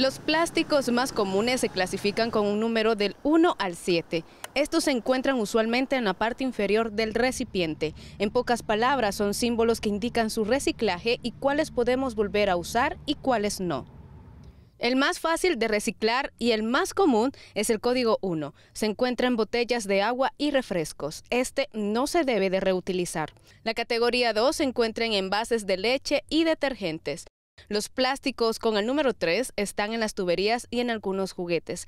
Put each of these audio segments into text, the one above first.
Los plásticos más comunes se clasifican con un número del 1 al 7. Estos se encuentran usualmente en la parte inferior del recipiente. En pocas palabras, son símbolos que indican su reciclaje y cuáles podemos volver a usar y cuáles no. El más fácil de reciclar y el más común es el código 1. Se encuentra en botellas de agua y refrescos. Este no se debe de reutilizar. La categoría 2 se encuentra en envases de leche y detergentes. Los plásticos con el número 3 están en las tuberías y en algunos juguetes.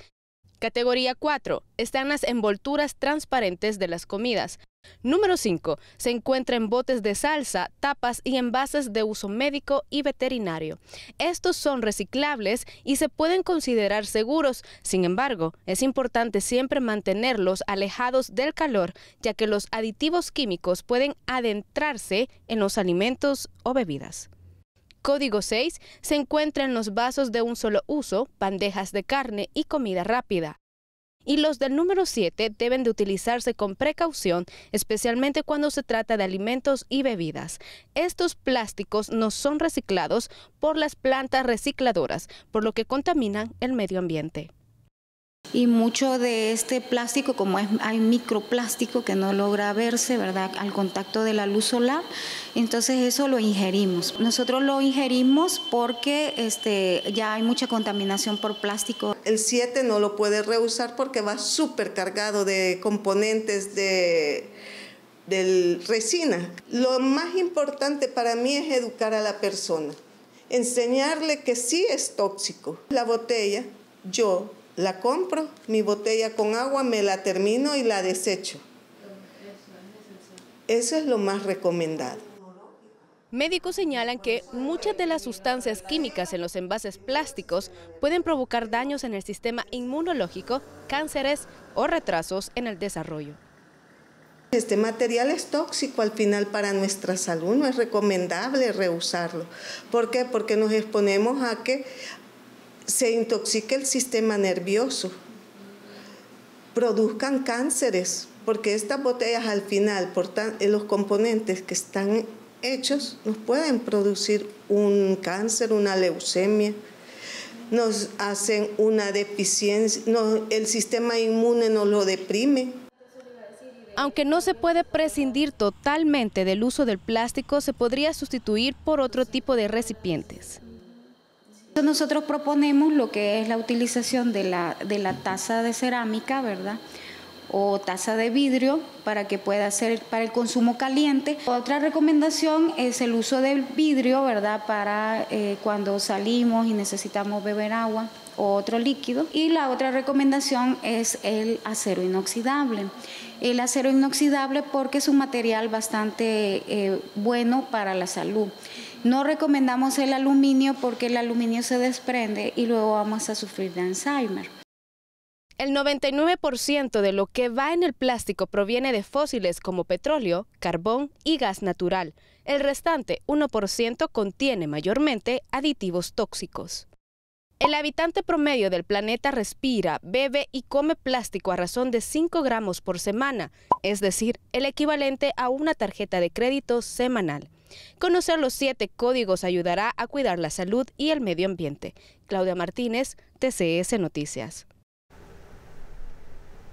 Categoría 4. Están las envolturas transparentes de las comidas. Número 5. Se encuentra en botes de salsa, tapas y envases de uso médico y veterinario. Estos son reciclables y se pueden considerar seguros. Sin embargo, es importante siempre mantenerlos alejados del calor, ya que los aditivos químicos pueden adentrarse en los alimentos o bebidas. Código 6 se encuentra en los vasos de un solo uso, bandejas de carne y comida rápida. Y los del número 7 deben de utilizarse con precaución, especialmente cuando se trata de alimentos y bebidas. Estos plásticos no son reciclados por las plantas recicladoras, por lo que contaminan el medio ambiente y mucho de este plástico, como hay microplástico que no logra verse, ¿verdad?, al contacto de la luz solar, entonces eso lo ingerimos. Nosotros lo ingerimos porque este, ya hay mucha contaminación por plástico. El 7 no lo puede reusar porque va súper cargado de componentes de del resina. Lo más importante para mí es educar a la persona, enseñarle que sí es tóxico. La botella, yo la compro, mi botella con agua, me la termino y la desecho. Eso es lo más recomendado. Médicos señalan que muchas de las sustancias químicas en los envases plásticos pueden provocar daños en el sistema inmunológico, cánceres o retrasos en el desarrollo. Este material es tóxico al final para nuestra salud, no es recomendable reusarlo. ¿Por qué? Porque nos exponemos a que se intoxica el sistema nervioso, produzcan cánceres, porque estas botellas al final, por eh, los componentes que están hechos, nos pueden producir un cáncer, una leucemia, nos hacen una deficiencia, el sistema inmune nos lo deprime. Aunque no se puede prescindir totalmente del uso del plástico, se podría sustituir por otro tipo de recipientes. Nosotros proponemos lo que es la utilización de la, taza de cerámica, ¿verdad? o taza de vidrio para que pueda ser para el consumo caliente. Otra recomendación es el uso del vidrio, ¿verdad? Para eh, cuando salimos y necesitamos beber agua o otro líquido. Y la otra recomendación es el acero inoxidable. El acero inoxidable porque es un material bastante eh, bueno para la salud. No recomendamos el aluminio porque el aluminio se desprende y luego vamos a sufrir de Alzheimer. El 99% de lo que va en el plástico proviene de fósiles como petróleo, carbón y gas natural. El restante 1% contiene mayormente aditivos tóxicos. El habitante promedio del planeta respira, bebe y come plástico a razón de 5 gramos por semana, es decir, el equivalente a una tarjeta de crédito semanal. Conocer los siete códigos ayudará a cuidar la salud y el medio ambiente. Claudia Martínez, TCS Noticias.